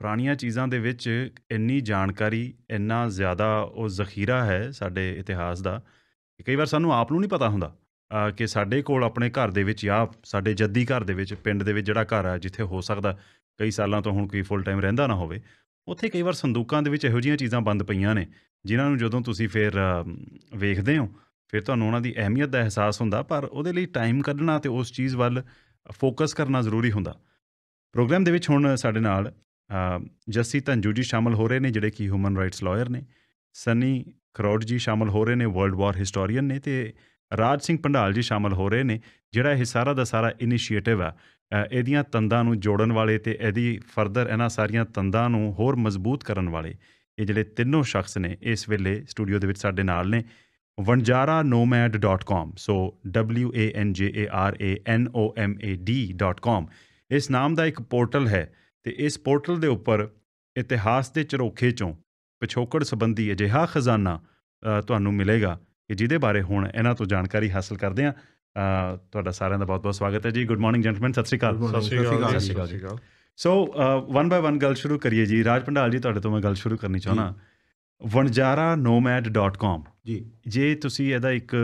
ਪੁਰਾਣੀਆਂ ਚੀਜ਼ਾਂ ਦੇ ਵਿੱਚ ਇੰਨੀ ਜਾਣਕਾਰੀ ਇੰਨਾ ਜ਼ਿਆਦਾ ਉਹ ਜ਼ਖੀਰਾ ਹੈ ਸਾਡੇ ਇਤਿਹਾਸ ਦਾ ਕਿ ਕਈ ਵਾਰ ਸਾਨੂੰ ਆਪ ਨੂੰ ਨਹੀਂ ਪਤਾ ਹੁੰਦਾ ਕਿ ਸਾਡੇ ਕੋਲ ਆਪਣੇ ਘਰ ਦੇ ਵਿੱਚ ਜਾਂ ਸਾਡੇ ਜੱਦੀ ਘਰ ਦੇ ਵਿੱਚ ਪਿੰਡ ਦੇ ਵਿੱਚ ਜਿਹੜਾ ਘਰ ਆ ਜਿੱਥੇ ਹੋ ਸਕਦਾ ਕਈ ਸਾਲਾਂ ਤੋਂ ਹੁਣ ਕੋਈ ਫੁੱਲ ਟਾਈਮ ਰਹਿੰਦਾ ਨਾ ਹੋਵੇ ਉੱਥੇ ਕਈ ਵਾਰ ਸੰਦੂਕਾਂ ਦੇ ਵਿੱਚ ਇਹੋ ਜੀਆਂ ਚੀਜ਼ਾਂ ਬੰਦ ਪਈਆਂ ਨੇ ਜਿਨ੍ਹਾਂ ਨੂੰ ਜਦੋਂ ਤੁਸੀਂ ਫਿਰ ਵੇਖਦੇ ਹੋ ਫਿਰ ਤੁਹਾਨੂੰ ਉਹਨਾਂ ਦੀ ਅਹਿਮੀਅਤ ਦਾ ਅਹਿਸਾਸ ਹੁੰਦਾ ਪਰ ਉਹਦੇ ਲਈ ਟਾਈਮ ਕੱਢਣਾ ਤੇ ਉਸ ਚੀਜ਼ ਵੱਲ ਫੋਕਸ ਕਰਨਾ ਜ਼ਰੂਰੀ ਹੁੰਦਾ ਪ੍ਰੋਗਰਾਮ ਦੇ ਵਿੱਚ ਹੁਣ ਸਾਡੇ ਨਾਲ ਜੱਸੀ ਧੰਜੂ ਜੀ ਸ਼ਾਮਲ ਹੋ ਰਹੇ ਨੇ ਜਿਹੜੇ ਕਿ ਹਿਊਮਨ ਰਾਈਟਸ ਲਾਇਰ ਨੇ ਸਨੀ ਖਰੋੜ ਜੀ ਸ਼ਾਮਲ ਹੋ ਰਹੇ ਨੇ ਵਰਲਡ ਵਾਰ ਹਿਸਟੋਰੀਅਨ ਨੇ ਤੇ ਰਾਜ ਸਿੰਘ ਪੰਡਾਲ ਜੀ ਸ਼ਾਮਲ ਹੋ ਰਹੇ ਨੇ ਜਿਹੜਾ ਇਹ ਸਾਰਾ ਦਾ ਸਾਰਾ ਇਨੀਸ਼ੀਏਟਿਵ ਆ ਇਹਦੀਆਂ ਤੰਦਾਂ ਨੂੰ ਜੋੜਨ ਵਾਲੇ ਤੇ ਇਹਦੀ ਫਰਦਰ ਇਹਨਾਂ ਸਾਰੀਆਂ ਤੰਦਾਂ ਨੂੰ ਹੋਰ ਮਜ਼ਬੂਤ ਕਰਨ ਵਾਲੇ ਇਹ ਜਿਹੜੇ ਤਿੰਨੋਂ ਸ਼ਖਸ ਨੇ ਇਸ ਵੇਲੇ ਸਟੂਡੀਓ ਦੇ ਵਿੱਚ ਸਾਡੇ ਨਾਲ ਨੇ vanjaranomad.com so w a n j a r a n o m a d.com ਇਸ ਨਾਮ ਦਾ ਇੱਕ ਪੋਰਟਲ ਹੈ ਤੇ ਇਸ ਪੋਰਟਲ ਦੇ ਉੱਪਰ ਇਤਿਹਾਸ ਦੇ ਚਰੋਖੇ ਚੋਂ ਪਿਛੋਕੜ ਸੰਬੰਧੀ ਅਜਿਹਾ ਖਜ਼ਾਨਾ ਤੁਹਾਨੂੰ ਮਿਲੇਗਾ ਕਿ ਜਿਹਦੇ ਬਾਰੇ ਹੁਣ ਇਹਨਾਂ ਤੋਂ ਜਾਣਕਾਰੀ ਹਾਸਲ ਕਰਦੇ ਆ ਤੁਹਾਡਾ ਸਾਰਿਆਂ ਦਾ ਬਹੁਤ-ਬਹੁਤ ਸਵਾਗਤ ਹੈ ਜੀ ਗੁੱਡ ਮਾਰਨਿੰਗ ਜੈਂਟਲਮੈਨ ਸਤਿ ਸ਼੍ਰੀ ਅਕਾਲ ਸਤਿ ਸ਼੍ਰੀ ਅਕਾਲ ਸੋ ਵਨ ਬਾਈ ਵਨ ਗੱਲ ਸ਼ੁਰੂ ਕਰੀਏ ਜੀ ਰਾਜ ਪੰਡਾਲ ਜੀ ਤੁਹਾਡੇ ਤੋਂ ਮੈਂ ਗੱਲ ਸ਼ੁਰੂ ਕਰਨੀ ਚਾਹਣਾ vanjaranomad.com ਜੀ ਜੇ ਤੁਸੀਂ ਇਹਦਾ ਇੱਕ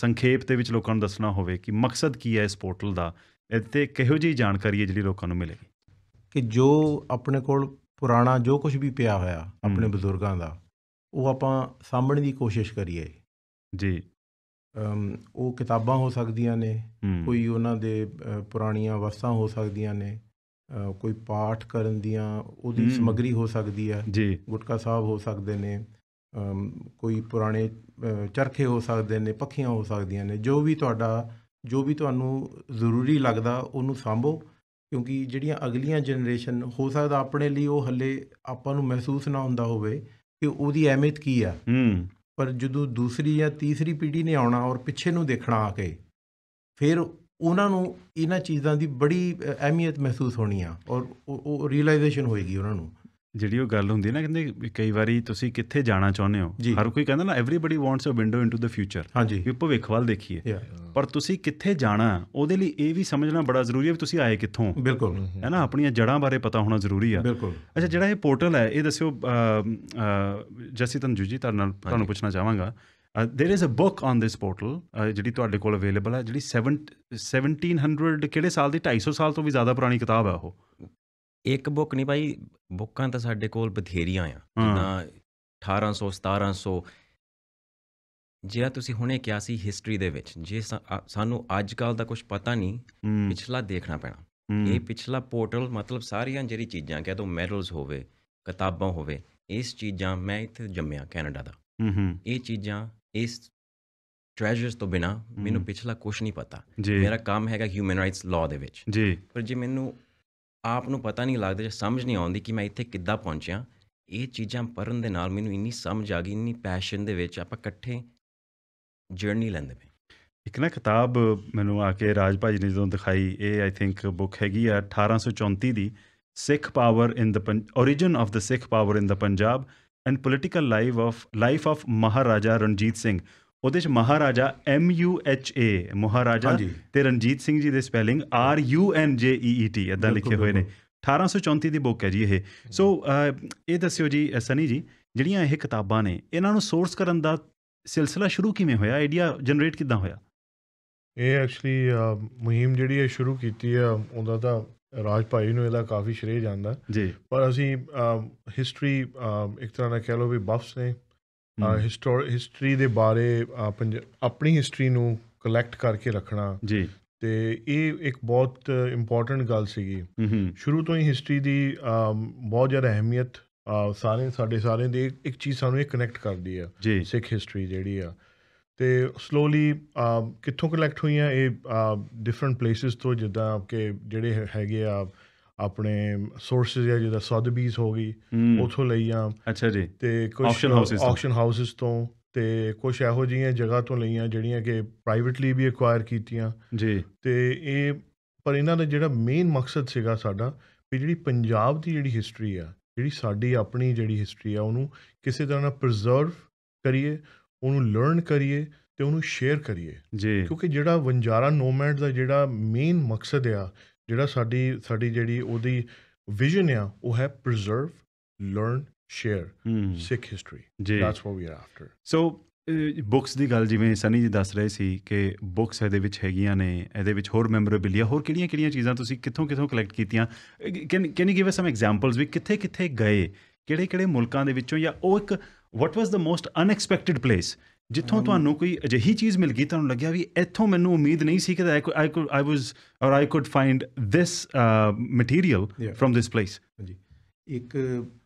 ਸੰਖੇਪ ਦੇ ਵਿੱਚ ਲੋਕਾਂ ਨੂੰ ਦੱਸਣਾ ਹੋਵੇ ਕਿ ਮਕਸਦ ਕੀ ਹੈ ਇਸ ਪੋਰਟਲ ਦਾ ਇੱਥੇ ਕਿਹੋ ਜੀ ਜਾਣਕਾਰੀ ਹੈ ਜਿਹੜੀ ਲੋਕਾਂ ਨੂੰ ਮਿਲੇਗੀ ਕਿ ਜੋ ਆਪਣੇ ਕੋਲ ਪੁਰਾਣਾ ਜੋ ਕੁਝ ਵੀ ਪਿਆ ਹੋਇਆ ਆਪਣੇ ਬਜ਼ੁਰਗਾਂ ਦਾ ਉਹ ਆਪਾਂ ਸਾਂਭਣ ਦੀ ਕੋਸ਼ਿਸ਼ ਕਰੀਏ ਜੀ ਉਹ ਕਿਤਾਬਾਂ ਹੋ ਸਕਦੀਆਂ ਨੇ ਕੋਈ ਉਹਨਾਂ ਦੇ ਪੁਰਾਣੀਆਂ ਵਸਤਾਂ ਹੋ ਸਕਦੀਆਂ ਨੇ ਕੋਈ ਪਾਠ ਕਰਨ ਦੀਆਂ ਉਹਦੀ ਸਮਗਰੀ ਹੋ ਸਕਦੀ ਹੈ ਜੀ ਗੁਟਕਾ ਸਾਹਿਬ ਹੋ ਸਕਦੇ ਨੇ ਕੋਈ ਪੁਰਾਣੇ ਚਰਖੇ ਹੋ ਸਕਦੇ ਨੇ ਪੱਖੀਆਂ ਹੋ ਸਕਦੀਆਂ ਨੇ ਜੋ ਵੀ ਤੁਹਾਡਾ ਜੋ ਵੀ ਤੁਹਾਨੂੰ ਜ਼ਰੂਰੀ ਲੱਗਦਾ ਉਹਨੂੰ ਸਾਂਭੋ ਕਿਉਂਕਿ ਜਿਹੜੀਆਂ ਅਗਲੀਆਂ ਜਨਰੇਸ਼ਨ ਹੋ ਸਕਦਾ ਆਪਣੇ ਲਈ ਉਹ ਹੱਲੇ ਆਪਾਂ ਨੂੰ ਮਹਿਸੂਸ ਨਾ ਹੁੰਦਾ ਹੋਵੇ ਕਿ ਉਹਦੀ ਅਹਿਮੀਅਤ ਕੀ ਆ ਪਰ ਜਦੋਂ ਦੂਸਰੀ ਜਾਂ ਤੀਸਰੀ ਪੀੜ੍ਹੀ ਨੇ ਆਉਣਾ ਔਰ ਪਿੱਛੇ ਨੂੰ ਦੇਖਣਾ ਆ ਕੇ ਫਿਰ ਉਹਨਾਂ ਨੂੰ ਇਹਨਾਂ ਚੀਜ਼ਾਂ ਦੀ ਬੜੀ ਅਹਿਮੀਅਤ ਮਹਿਸੂਸ ਹੋਣੀ ਆ ਔਰ ਉਹ ਰੀਅਲਾਈਜੇਸ਼ਨ ਹੋਏਗੀ ਉਹਨਾਂ ਨੂੰ ਜਿਹੜੀ ਉਹ ਗੱਲ ਹੁੰਦੀ ਹੈ ਨਾ ਕਹਿੰਦੇ ਕਈ ਵਾਰੀ ਤੁਸੀਂ ਕਿੱਥੇ ਜਾਣਾ ਚਾਹੁੰਦੇ ਹੋ ਹਰ ਕੋਈ ਕਹਿੰਦਾ ਨਾ everyone wants a window into the future ਵੀ ਭਵਿੱਖ ਵੱਲ ਦੇਖੀਏ ਪਰ ਤੁਸੀਂ ਕਿੱਥੇ ਜਾਣਾ ਉਹਦੇ ਲਈ ਇਹ ਵੀ ਸਮਝਣਾ ਬੜਾ ਜ਼ਰੂਰੀ ਹੈ ਵੀ ਤੁਸੀਂ ਆਏ ਕਿੱਥੋਂ ਬਿਲਕੁਲ ਹੈ ਨਾ ਆਪਣੀਆਂ ਜੜਾਂ ਬਾਰੇ ਪਤਾ ਹੋਣਾ ਜ਼ਰੂਰੀ ਆ ਬਿਲਕੁਲ ਅੱਛਾ ਜਿਹੜਾ ਇਹ ਪੋਰਟਲ ਹੈ ਇਹ ਦੱਸਿਓ ਜਸੀ ਤਾਂ ਨਾਲ ਤੁਹਾਨੂੰ ਪੁੱਛਣਾ ਚਾਹਾਂਗਾ there is a book on this portal ਜਿਹੜੀ ਤੁਹਾਡੇ ਕੋਲ ਅਵੇਲੇਬਲ ਹੈ ਜਿਹੜੀ 1700 ਕਿਹੜੇ ਸਾਲ ਦੀ 250 ਸਾਲ ਤੋਂ ਵੀ ਜ਼ਿਆਦਾ ਪੁਰਾਣੀ ਕਿਤਾਬ ਹੈ ਉਹ ਇੱਕ ਬੁੱਕ ਨਹੀਂ ਭਾਈ ਬੁੱਕਾਂ ਤਾਂ ਸਾਡੇ ਕੋਲ ਬਥੇਰੀਆਂ ਆ ਜਿੱਦਾਂ 1800 1700 ਜਿਹੜਾ ਤੁਸੀਂ ਹੁਣੇ ਕਿਹਾ ਸੀ ਹਿਸਟਰੀ ਦੇ ਵਿੱਚ ਜੇ ਸਾਨੂੰ ਅੱਜ ਕੱਲ ਦਾ ਕੁਝ ਪਤਾ ਨਹੀਂ ਪਿਛਲਾ ਦੇਖਣਾ ਪੈਣਾ ਇਹ ਪਿਛਲਾ ਪੋਰਟਲ ਮਤਲਬ ਸਾਰੀਆਂ ਜਿਹੜੀ ਚੀਜ਼ਾਂ ਕਹਿ ਦੋ ਮੈਡਲਸ ਹੋਵੇ ਕਿਤਾਬਾਂ ਹੋਵੇ ਇਸ ਚੀਜ਼ਾਂ ਮੈਂ ਇੱਥੇ ਜੰਮਿਆ ਕੈਨੇਡਾ ਦਾ ਇਹ ਚੀਜ਼ਾਂ ਇਸ ਟ੍ਰੈਜਰਸ ਤੋਂ ਬਿਨਾ ਮੈਨੂੰ ਪਿਛਲਾ ਕੁਝ ਨਹੀਂ ਪਤਾ ਮੇਰਾ ਕੰਮ ਹੈਗਾ ਹਿਊਮਨ ਰਾਈਟਸ ਲਾਅ ਦੇ ਵਿੱਚ ਜੀ ਪਰ ਜੇ ਮੈਨੂੰ ਆਪ ਨੂੰ ਪਤਾ ਨਹੀਂ ਲੱਗਦਾ ਜਾਂ ਸਮਝ ਨਹੀਂ ਆਉਂਦੀ ਕਿ ਮੈਂ ਇੱਥੇ ਕਿੱਦਾਂ ਪਹੁੰਚਿਆ ਇਹ ਚੀਜ਼ਾਂ ਪੜਨ ਦੇ ਨਾਲ ਮੈਨੂੰ ਇੰਨੀ ਸਮਝ ਆ ਗਈ ਇੰਨੀ ਪੈਸ਼ਨ ਦੇ ਵਿੱਚ ਆਪਾਂ ਇਕੱਠੇ ਜਰਨੀ ਲੈਂਦੇ ਪਏ ਇੱਕ ਨਾ ਕਿਤਾਬ ਮੈਨੂੰ ਆ ਕੇ ਰਾਜਪਾਜ ਨੇ ਜਦੋਂ ਦਿਖਾਈ ਇਹ ਆਈ ਥਿੰਕ ਬੁੱਕ ਹੈਗੀ ਆ 1834 ਦੀ Sikh power in the origin of the sikh power in the punjab and political life of life of Maharaja Ranjit Singh ਉਹਦੇ ਚ Maharaja M U H A Maharaja ਤੇ ਰਣਜੀਤ ਸਿੰਘ ਜੀ ਦੇ spelling R U N J E E T ਇਦਾਂ ਲਿਖੇ ਹੋਏ ਨੇ 1834 ਦੀ ਬੁੱਕ ਹੈ ਜੀ ਇਹ ਸੋ ਇਹ ਦੱਸਿਓ ਜੀ ਸਨੀ ਜੀ ਜਿਹੜੀਆਂ ਇਹ ਕਿਤਾਬਾਂ ਨੇ ਇਹਨਾਂ ਨੂੰ ਸੋਰਸ ਕਰਨ ਦਾ ਸਿਲਸਿਲਾ ਸ਼ੁਰੂ ਕਿਵੇਂ ਹੋਇਆ ਆਈਡੀਆ ਜਨਰੇਟ ਕਿਦਾਂ ਹੋਇਆ ਇਹ ਐਕਚੁਅਲੀ ਮੁਹਿੰਮ ਜਿਹੜੀ ਇਹ ਸ਼ੁਰੂ ਕੀਤੀ ਆ ਉਹਦਾ ਤਾਂ ਰਾਜ ਭਾਈ ਨੂੰ ਇਹਦਾ ਕਾਫੀ ਸ਼੍ਰੇਅ ਜਾਂਦਾ ਜੀ ਪਰ ਅਸੀਂ ਹਿਸਟਰੀ ਇੱਕ ਤਰ੍ਹਾਂ ਦਾ ਕਹਿ ਲਓ ਵੀ ਬਫਸ ਨੇ ਹਿਸਟਰੀ ਦੇ ਬਾਰੇ ਆਪਣੀ ਹਿਸਟਰੀ ਨੂੰ ਕਲੈਕਟ ਕਰਕੇ ਰੱਖਣਾ ਜੀ ਤੇ ਇਹ ਇੱਕ ਬਹੁਤ ਇੰਪੋਰਟੈਂਟ ਗੱਲ ਸੀਗੀ ਸ਼ੁਰੂ ਤੋਂ ਹੀ ਹਿਸਟਰੀ ਦੀ ਬਹੁਤ ਜ਼ਿਆਦਾ ਅਹਿਮੀਅਤ ਸਾਰੇ ਸਾਡੇ ਸਾਰੇ ਦੀ ਇੱਕ ਚੀਜ਼ ਸਾਨੂੰ ਇਹ ਕਨੈਕਟ ਕਰਦੀ ਆ ਸਿੱਖ ਹਿਸਟਰੀ ਜਿਹੜੀ ਆ ਤੇ ਸਲੋਲੀ ਕਿੱਥੋਂ ਕਲੈਕਟ ਹੋਈਆਂ ਇਹ ਡਿਫਰੈਂਟ ਪਲੇਸਿਸ ਤੋਂ ਜਿੱਦਾਂ ਕਿ ਜਿਹੜੇ ਹੈਗੇ ਆ ਆਪਣੇ ਸੋਰਸਸ ਜਾਂ ਜਿਹਦਾ ਸਦਬੀਸ ਹੋ ਗਈ ਉਥੋਂ ਲਈਆਂ ਅੱਛਾ ਜੀ ਤੇ ਕੁਝ ਆਕਸ਼ਨ ਹਾਊਸਸ ਆਕਸ਼ਨ ਹਾਊਸਸ ਤੋਂ ਤੇ ਕੁਝ ਇਹੋ ਜਿਹੀਆਂ ਜਗ੍ਹਾ ਤੋਂ ਲਈਆਂ ਜਿਹੜੀਆਂ ਕਿ ਪ੍ਰਾਈਵੇਟਲੀ ਵੀ ਐਕਵਾਇਰ ਕੀਤੀਆਂ ਜੀ ਤੇ ਇਹ ਪਰ ਇਹਨਾਂ ਦਾ ਜਿਹੜਾ ਮੇਨ ਮਕਸਦ ਸੀਗਾ ਸਾਡਾ ਵੀ ਜਿਹੜੀ ਪੰਜਾਬ ਦੀ ਜਿਹੜੀ ਹਿਸਟਰੀ ਆ ਜਿਹੜੀ ਸਾਡੀ ਆਪਣੀ ਜਿਹੜੀ ਹਿਸਟਰੀ ਆ ਉਹਨੂੰ ਕਿਸੇ ਤਰ੍ਹਾਂ ਨਾਲ ਪ੍ਰੀਜ਼ਰਵ ਕਰੀਏ ਉਹਨੂੰ ਲਰਨ ਕਰੀਏ ਤੇ ਉਹਨੂੰ ਸ਼ੇਅਰ ਕਰੀਏ ਜੀ ਕਿਉਂਕਿ ਜਿਹੜਾ ਵੰਜਾਰਾ ਨੋਮੈਡ ਦਾ ਜਿਹੜਾ ਮੇਨ ਮਕਸਦ ਆ ਜਿਹੜਾ ਸਾਡੀ ਸਾਡੀ ਜਿਹੜੀ ਉਹਦੀ ਵਿਜ਼ਨ ਆ ਉਹ ਹੈ preserve learn share Sikh history that's what we are after so books ਦੀ ਗੱਲ ਜਿਵੇਂ ਸਨੀ ਜੀ ਦੱਸ ਰਹੇ ਸੀ ਕਿ ਬੁక్స్ ਇਹਦੇ ਵਿੱਚ ਹੈਗੀਆਂ ਨੇ ਇਹਦੇ ਵਿੱਚ ਹੋਰ ਮੈਮੋਰੇਬਿਲਿਆ ਹੋਰ ਕਿਹੜੀਆਂ-ਕਿਹੜੀਆਂ ਚੀਜ਼ਾਂ ਤੁਸੀਂ ਕਿੱਥੋਂ-ਕਿੱਥੋਂ ਕਲੈਕਟ ਕੀਤੀਆਂ can can you give us some examples ਵੀ ਕਿੱਥੇ-ਕਿੱਥੇ ਗਏ ਕਿਹੜੇ-ਕਿਹੜੇ ਮੁਲਕਾਂ ਦੇ ਵਿੱਚੋਂ ਜਾਂ ਉਹ ਇੱਕ what was the most unexpected place ਜਿੱਥੋਂ ਤੁਹਾਨੂੰ ਕੋਈ ਅਜਿਹੀ ਚੀਜ਼ ਮਿਲ ਗਈ ਤੁਹਾਨੂੰ ਲੱਗਿਆ ਵੀ ਇੱਥੋਂ ਮੈਨੂੰ ਉਮੀਦ ਨਹੀਂ ਸੀ ਕਿ I could I was or I could find this material from this place ਜੀ ਇੱਕ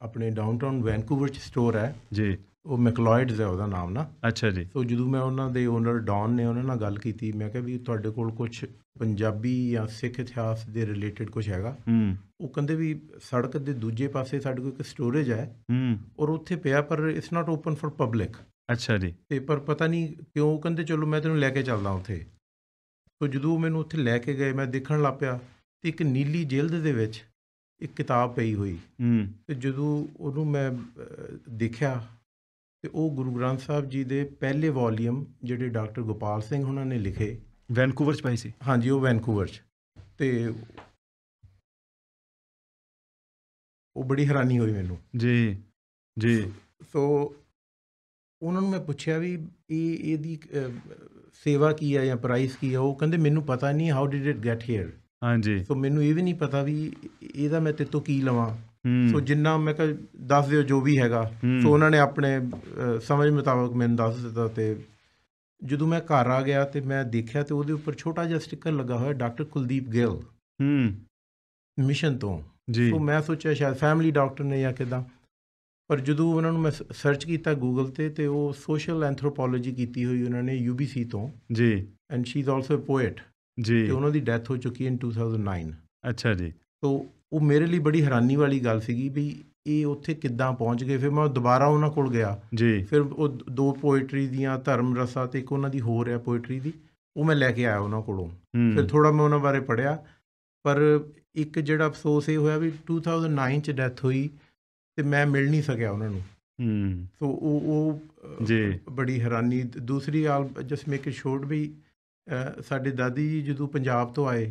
ਆਪਣੇ ਡਾਊਨਟਾਊਨ ਵੈਨਕੂਵਰ ਚ ਸਟੋਰ ਹੈ ਜੀ ਉਹ ਮੈਕਲੋਇਡਸ ਹੈ ਉਹਦਾ ਨਾਮ ਨਾ ਅੱਛਾ ਜੀ ਸੋ ਜਦੋਂ ਮੈਂ ਉਹਨਾਂ ਦੇ ਓਨਰ ਡੌਨ ਨੇ ਉਹਨਾਂ ਨਾਲ ਗੱਲ ਕੀਤੀ ਮੈਂ ਕਿਹਾ ਵੀ ਤੁਹਾਡੇ ਕੋਲ ਕੁਝ ਪੰਜਾਬੀ ਜਾਂ ਸਿੱਖ ਇਤਿਹਾਸ ਦੇ ਰਿਲੇਟਡ ਕੁਝ ਹੈਗਾ ਹੂੰ ਉਹ ਕਹਿੰਦੇ ਵੀ ਸੜਕ ਦੇ ਦੂਜੇ ਪਾਸੇ ਸਾਡੇ ਕੋਲ ਇੱਕ ਸਟੋਰੇਜ ਹੈ ਹੂੰ ਔਰ ਉੱਥੇ ਪਿਆ ਪਰ it's not open for public ਅੱਛਾ ਜੀ। ਤੇ ਪਰ ਪਤਾ ਨਹੀਂ ਕਿਉਂ ਕਹਿੰਦੇ ਚਲੋ ਮੈਂ ਤੈਨੂੰ ਲੈ ਕੇ ਚੱਲਦਾ ਉੱਥੇ। ਤੋ ਜਦੋਂ ਮੈਨੂੰ ਉੱਥੇ ਲੈ ਕੇ ਗਏ ਮੈਂ ਦੇਖਣ ਲੱਪਿਆ ਤੇ ਇੱਕ ਨੀਲੀ ਜਿਲਦ ਦੇ ਵਿੱਚ ਇੱਕ ਕਿਤਾਬ ਪਈ ਹੋਈ ਹੂੰ। ਤੇ ਜਦੋਂ ਉਹਨੂੰ ਮੈਂ ਦੇਖਿਆ ਤੇ ਉਹ ਗੁਰੂ ਗ੍ਰੰਥ ਸਾਹਿਬ ਜੀ ਦੇ ਪਹਿਲੇ ਵੋਲੀਅਮ ਜਿਹੜੇ ਡਾਕਟਰ ਗੋਪਾਲ ਸਿੰਘ ਉਹਨਾਂ ਨੇ ਲਿਖੇ ਵੈਨਕੂਵਰ 'ਚ ਪਈ ਸੀ? ਹਾਂਜੀ ਉਹ ਵੈਨਕੂਵਰ 'ਚ ਤੇ ਉਹ ਬੜੀ ਹੈਰਾਨੀ ਹੋਈ ਮੈਨੂੰ। ਜੀ, ਜੀ। ਸੋ ਉਹਨਾਂ ਨੂੰ ਮੈਂ ਪੁੱਛਿਆ ਵੀ ਇਹ ਇਹਦੀ ਸੇਵਾ ਕੀ ਹੈ ਜਾਂ ਪ੍ਰਾਈਸ ਕੀ ਹੈ ਉਹ ਕਹਿੰਦੇ ਮੈਨੂੰ ਪਤਾ ਨਹੀਂ how did it get here ਹਾਂਜੀ ਸੋ ਮੈਨੂੰ ਇਹ ਵੀ ਨਹੀਂ ਪਤਾ ਵੀ ਇਹਦਾ ਮੈਂ ਤੇਤੋਂ ਕੀ ਲਵਾਂ ਸੋ ਜਿੰਨਾ ਮੈਂ ਕਹ ਦੱਸ ਦਿਓ ਜੋ ਵੀ ਹੈਗਾ ਸੋ ਉਹਨਾਂ ਨੇ ਆਪਣੇ ਸਮਝ ਮੁਤਾਬਕ ਮੈਨੂੰ ਦੱਸ ਦਿੱਤਾ ਤੇ ਜਦੋਂ ਮੈਂ ਘਰ ਆ ਗਿਆ ਤੇ ਮੈਂ ਦੇਖਿਆ ਤੇ ਉਹਦੇ ਉੱਪਰ ਛੋਟਾ ਜਿਹਾ ਸਟicker ਲੱਗਾ ਹੋਇਆ ਡਾਕਟਰ ਕੁਲਦੀਪ ਗਿੱਲ ਹੂੰ ਮਿਸ਼ਨ ਤੋਂ ਜੀ ਸੋ ਮੈਂ ਸੋਚਿਆ ਸ਼ਾਇਦ ਫੈਮਿਲੀ ਡਾਕਟਰ ਨੇ ਜਾਂ ਕਿਦਾਂ ਪਰ ਜਦੋਂ ਉਹਨਾਂ ਨੂੰ ਮੈਂ ਸਰਚ ਕੀਤਾ ਗੂਗਲ ਤੇ ਤੇ ਉਹ ਸੋਸ਼ਲ ਐਂਥਰੋਪੋਲੋਜੀ ਕੀਤੀ ਹੋਈ ਉਹਨਾਂ ਨੇ ਯੂਬੀਸੀ ਤੋਂ ਜੀ and she is also a poet ਜੀ ਤੇ ਉਹਨਾਂ ਦੀ ਡੈਥ ਹੋ ਚੁੱਕੀ ਇਨ 2009 ਅੱਛਾ ਜੀ ਤੋਂ ਉਹ ਮੇਰੇ ਲਈ ਬੜੀ ਹੈਰਾਨੀ ਵਾਲੀ ਗੱਲ ਸੀਗੀ ਵੀ ਇਹ ਉੱਥੇ ਕਿੱਦਾਂ ਪਹੁੰਚ ਗਏ ਫਿਰ ਮੈਂ ਦੁਬਾਰਾ ਉਹਨਾਂ ਕੋਲ ਗਿਆ ਜੀ ਫਿਰ ਉਹ ਦੋ ਪੋਇਟਰੀ ਦੀਆਂ ਧਰਮ ਰਸਾ ਤੇ ਇੱਕ ਉਹਨਾਂ ਦੀ ਹੋਰ ਹੈ ਪੋਇਟਰੀ ਦੀ ਉਹ ਮੈਂ ਲੈ ਕੇ ਆਇਆ ਉਹਨਾਂ ਕੋਲੋਂ ਫਿਰ ਥੋੜਾ ਮੈਂ ਉਹਨਾਂ ਬਾਰੇ ਪੜਿਆ ਪਰ ਇੱਕ ਜਿਹੜਾ ਅਫਸੋਸ ਇਹ ਹੋਇਆ ਵੀ 2009 ਚ ਡੈਥ ਹੋਈ ਤੇ ਮੈਂ ਮਿਲ ਨਹੀਂ ਸਕਿਆ ਉਹਨਾਂ ਨੂੰ ਹੂੰ ਸੋ ਉਹ ਉਹ ਜੀ ਬੜੀ ਹੈਰਾਨੀ ਦੂਸਰੀ ਆਲ ਜਸ ਮੇਕ ਅ ਸ਼ੋਰਟ ਵੀ ਸਾਡੇ ਦਾਦੀ ਜੀ ਜਦੋਂ ਪੰਜਾਬ ਤੋਂ ਆਏ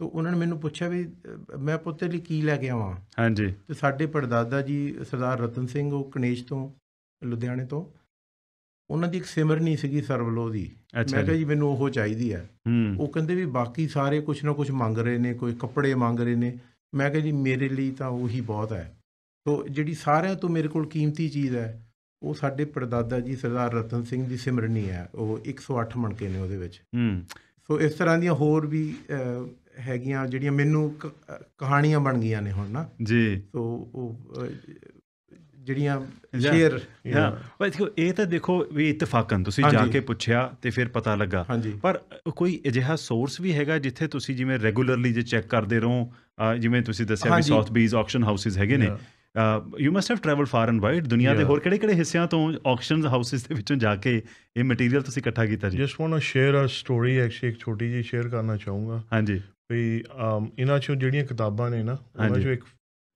ਤੋ ਉਹਨਾਂ ਨੇ ਮੈਨੂੰ ਪੁੱਛਿਆ ਵੀ ਮੈਂ ਪੁੱਤੇ ਲਈ ਕੀ ਲੈ ਕੇ ਆਵਾਂ ਹਾਂਜੀ ਤੇ ਸਾਡੇ ਪੜਦਾਦਾ ਜੀ ਸਰਦਾਰ ਰਤਨ ਸਿੰਘ ਉਹ ਕਨੇਸ਼ ਤੋਂ ਲੁਧਿਆਣੇ ਤੋਂ ਉਹਨਾਂ ਦੀ ਇੱਕ ਸਿਮਰਨੀ ਸੀਗੀ ਸਰਵਲੋ ਦੀ ਮੈਂ ਕਿਹਾ ਜੀ ਮੈਨੂੰ ਉਹ ਚਾਹੀਦੀ ਹੈ ਉਹ ਕਹਿੰਦੇ ਵੀ ਬਾਕੀ ਸਾਰੇ ਕੁਝ ਨਾ ਕੁਝ ਮੰਗ ਰਹੇ ਨੇ ਕੋਈ ਕੱਪੜੇ ਮੰਗ ਰਹੇ ਨੇ ਮੈਂ ਕਿਹਾ ਜੀ ਮੇਰੇ ਲਈ ਤਾਂ ਉਹੀ ਬਹੁਤ ਹੈ ਸੋ ਜਿਹੜੀ ਸਾਰਿਆਂ ਤੋਂ ਮੇਰੇ ਕੋਲ ਕੀਮਤੀ ਚੀਜ਼ ਹੈ ਉਹ ਸਾਡੇ ਪਰਦਾਦਾ ਜੀ ਸਰਦਾਰ ਰਤਨ ਸਿੰਘ ਦੀ ਸਿਮਰਨੀ ਹੈ ਉਹ 108 ਮਣਕੇ ਨੇ ਉਹਦੇ ਵਿੱਚ ਹੂੰ ਸੋ ਇਸ ਤਰ੍ਹਾਂ ਦੀਆਂ ਹੋਰ ਵੀ ਹੈਗੀਆਂ ਜਿਹੜੀਆਂ ਮੈਨੂੰ ਕਹਾਣੀਆਂ ਬਣ ਗਈਆਂ ਨੇ ਹੁਣ ਨਾ ਜੀ ਸੋ ਉਹ ਜਿਹੜੀਆਂ ਸ਼ੇਅਰ ਹਾਂ ਪਰ ਇਹ ਤਾਂ ਦੇਖੋ ਵੀ ਇਤਫਾਕਨ ਤੁਸੀਂ ਜਾ ਕੇ ਪੁੱਛਿਆ ਤੇ ਫਿਰ ਪਤਾ ਲੱਗਾ ਪਰ ਕੋਈ ਅਜਿਹਾ ਸੋਰਸ ਵੀ ਹੈਗਾ ਜਿੱਥੇ ਤੁਸੀਂ ਜਿਵੇਂ ਰੈਗੂਲਰਲੀ ਜੇ ਚੈੱਕ ਕਰਦੇ ਰਹੋ ਜਿਵੇਂ ਤੁਸੀਂ ਦੱਸਿਆ ਵੀ ਸਾਊਥ ਬੀਜ਼ ਆਕਸ਼ਨ ਹਾਊਸਸ ਹੈਗੇ ਨੇ you must have travelled far and wide ਦੁਨੀਆ ਦੇ ਹੋਰ ਕਿਹੜੇ-ਕਿਹੜੇ ਹਿੱਸਿਆਂ ਤੋਂ ਆਕਸ਼ਨਸ ਹਾਊਸਸ ਦੇ ਵਿੱਚੋਂ ਜਾ ਕੇ ਇਹ ਮਟੀਰੀਅਲ ਤੁਸੀਂ ਇਕੱਠਾ ਕੀਤਾ ਜੀ just want to share a story actually ਇੱਕ ਛੋਟੀ ਜੀ ਸ਼ੇਅਰ ਕਰਨਾ ਚਾਹੂੰਗਾ ਹਾਂਜੀ ਵੀ ਇਹਨਾਂ ਚੋਂ ਜਿਹੜੀਆਂ ਕਿਤਾਬਾਂ ਨੇ ਨਾ ਉਹਨਾਂ ਚੋਂ ਇੱਕ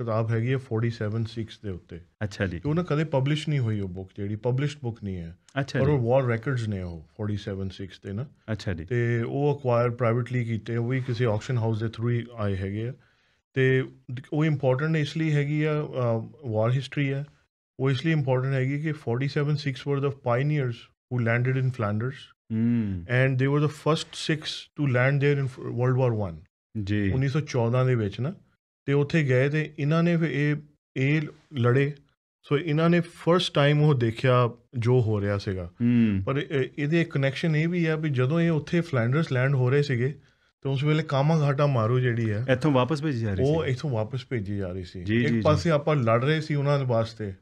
ਕਿਤਾਬ ਹੈਗੀ ਹੈ 476 ਦੇ ਉੱਤੇ ਅੱਛਾ ਜੀ ਉਹਨਾਂ ਕਦੇ ਪਬਲਿਸ਼ ਨਹੀਂ ਹੋਈ ਉਹ ਬੁੱਕ ਜਿਹੜੀ ਪਬਲਿਸ਼ਡ ਬੁੱਕ ਨਹੀਂ ਹੈ ਪਰ ਉਹ ਵਾਰ ਰੈਕੋਰਡਸ ਨੇ ਉਹ 476 ਤੇ ਨਾ ਅੱਛਾ ਜੀ ਤੇ ਉਹ ਅਕਵਾਇਰ ਪ੍ਰਾਈਵੇਟਲੀ ਕੀਤੇ ਉਹ ਵੀ ਕਿਸੇ ਆਕਸ਼ਨ ਹਾਊਸ ਦੇ ਥਰੂ ਆਏ ਹੈਗੇ ਆ ਤੇ ਉਹ ਇੰਪੋਰਟੈਂਟ ਇਸ ਲਈ ਹੈਗੀ ਆ ਵਾਰ ਹਿਸਟਰੀ ਆ ਉਹ ਇਸ ਲਈ ਇੰਪੋਰਟੈਂਟ ਹੈਗੀ ਕਿ 47 six were of pioneers who landed in Flanders, and and they were the first six to land there in World War ਜੀ 1914 ਦੇ ਵਿੱਚ ਨਾ ਤੇ ਉੱਥੇ ਗਏ ਤੇ ਇਹਨਾਂ ਨੇ ਫਿਰ ਇਹ ਇਹ ਲੜੇ ਸੋ ਇਹਨਾਂ ਨੇ ਫਰਸਟ ਟਾਈਮ ਉਹ ਦੇਖਿਆ ਜੋ ਹੋ ਰਿਹਾ ਸੀਗਾ ਪਰ ਇਹਦੇ ਕਨੈਕਸ਼ਨ ਇਹ ਵੀ ਆ ਵੀ ਜਦੋਂ ਇਹ ਉੱਥੇ ਫਲੈਂਡਰਸ ਲੈਂਡ ਹੋ ਰਹੇ ਸੀਗੇ ਤੋਂ ਉਸ ਵੇਲੇ ਕਾਮਾ ਘਾਟਾ ਮਾਰੂ ਜਿਹੜੀ ਹੈ ਇੱਥੋਂ ਵਾਪਸ ਭੇਜੀ ਜਾ ਰਹੀ ਸੀ ਉਹ ਇੱਥੋਂ ਵਾਪਸ ਭੇਜੀ ਜਾ ਰਹੀ ਸੀ ਇੱਕ ਪਾਸੇ ਆਪਾਂ ਲੜ ਰਹੇ ਸੀ ਉਹਨਾਂ ਦੇ ਵਾਸਤੇ